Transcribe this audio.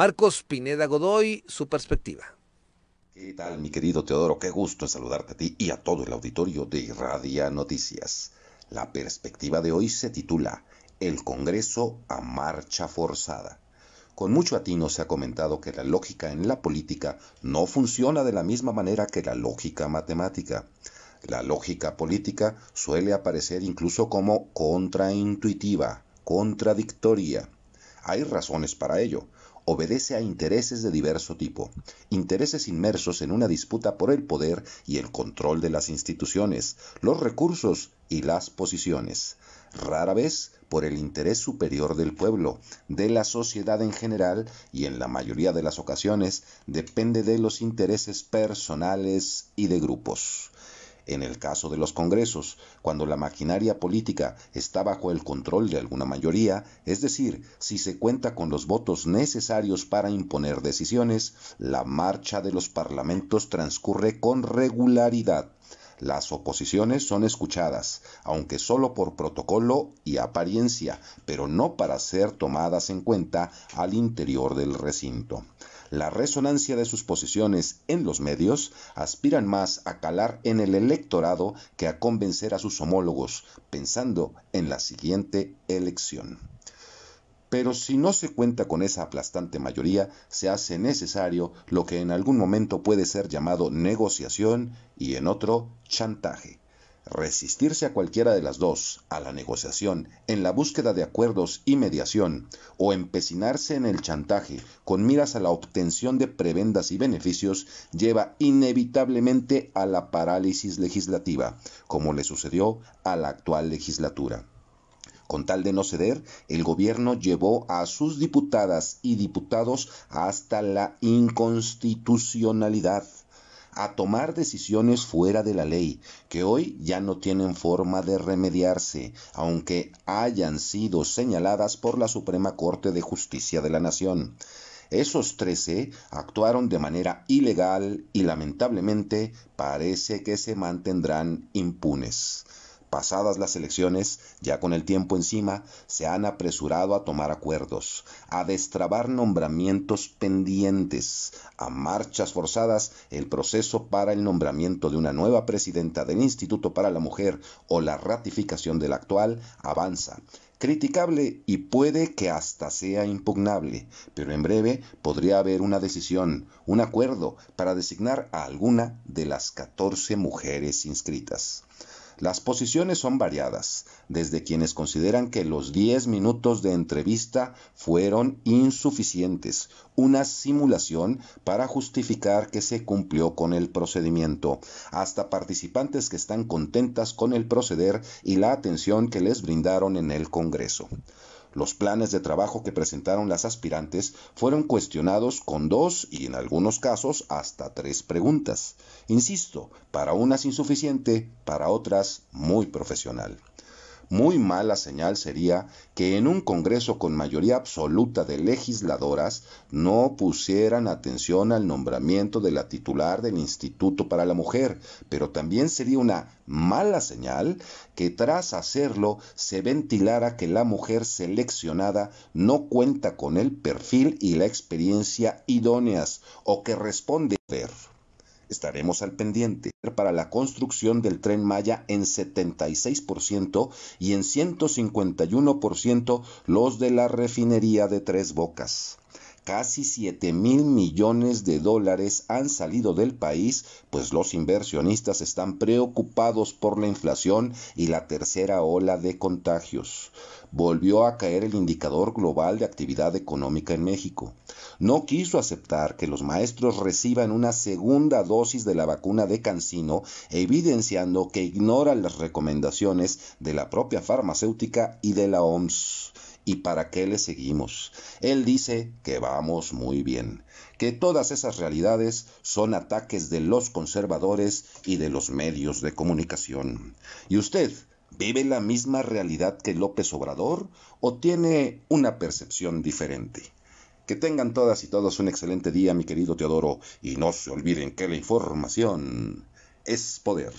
Marcos Pineda Godoy, su perspectiva. ¿Qué tal, mi querido Teodoro? Qué gusto saludarte a ti y a todo el auditorio de Radia Noticias. La perspectiva de hoy se titula El Congreso a marcha forzada. Con mucho atino se ha comentado que la lógica en la política no funciona de la misma manera que la lógica matemática. La lógica política suele aparecer incluso como contraintuitiva, contradictoria. Hay razones para ello obedece a intereses de diverso tipo, intereses inmersos en una disputa por el poder y el control de las instituciones, los recursos y las posiciones, rara vez por el interés superior del pueblo, de la sociedad en general y en la mayoría de las ocasiones depende de los intereses personales y de grupos. En el caso de los congresos, cuando la maquinaria política está bajo el control de alguna mayoría, es decir, si se cuenta con los votos necesarios para imponer decisiones, la marcha de los parlamentos transcurre con regularidad. Las oposiciones son escuchadas, aunque solo por protocolo y apariencia, pero no para ser tomadas en cuenta al interior del recinto la resonancia de sus posiciones en los medios aspiran más a calar en el electorado que a convencer a sus homólogos, pensando en la siguiente elección. Pero si no se cuenta con esa aplastante mayoría, se hace necesario lo que en algún momento puede ser llamado negociación y en otro chantaje. Resistirse a cualquiera de las dos, a la negociación, en la búsqueda de acuerdos y mediación, o empecinarse en el chantaje con miras a la obtención de prebendas y beneficios, lleva inevitablemente a la parálisis legislativa, como le sucedió a la actual legislatura. Con tal de no ceder, el gobierno llevó a sus diputadas y diputados hasta la inconstitucionalidad a tomar decisiones fuera de la ley, que hoy ya no tienen forma de remediarse, aunque hayan sido señaladas por la Suprema Corte de Justicia de la Nación. Esos trece actuaron de manera ilegal y lamentablemente parece que se mantendrán impunes. Pasadas las elecciones, ya con el tiempo encima, se han apresurado a tomar acuerdos, a destrabar nombramientos pendientes, a marchas forzadas el proceso para el nombramiento de una nueva presidenta del Instituto para la Mujer o la ratificación de la actual avanza criticable y puede que hasta sea impugnable, pero en breve podría haber una decisión, un acuerdo para designar a alguna de las 14 mujeres inscritas. Las posiciones son variadas, desde quienes consideran que los 10 minutos de entrevista fueron insuficientes, una simulación para justificar que se cumplió con el procedimiento, hasta participantes que están contentas con el proceder y la atención que les brindaron en el Congreso. Los planes de trabajo que presentaron las aspirantes fueron cuestionados con dos y en algunos casos hasta tres preguntas. Insisto, para unas insuficiente, para otras muy profesional. Muy mala señal sería que en un Congreso con mayoría absoluta de legisladoras no pusieran atención al nombramiento de la titular del Instituto para la Mujer, pero también sería una mala señal que tras hacerlo se ventilara que la mujer seleccionada no cuenta con el perfil y la experiencia idóneas o que responde ver. Estaremos al pendiente para la construcción del tren Maya en 76% y en 151% los de la refinería de Tres Bocas. Casi 7 mil millones de dólares han salido del país, pues los inversionistas están preocupados por la inflación y la tercera ola de contagios. Volvió a caer el indicador global de actividad económica en México. No quiso aceptar que los maestros reciban una segunda dosis de la vacuna de Cancino, evidenciando que ignora las recomendaciones de la propia farmacéutica y de la OMS y para qué le seguimos. Él dice que vamos muy bien, que todas esas realidades son ataques de los conservadores y de los medios de comunicación. ¿Y usted? ¿Vive la misma realidad que López Obrador o tiene una percepción diferente? Que tengan todas y todos un excelente día, mi querido Teodoro, y no se olviden que la información es poder.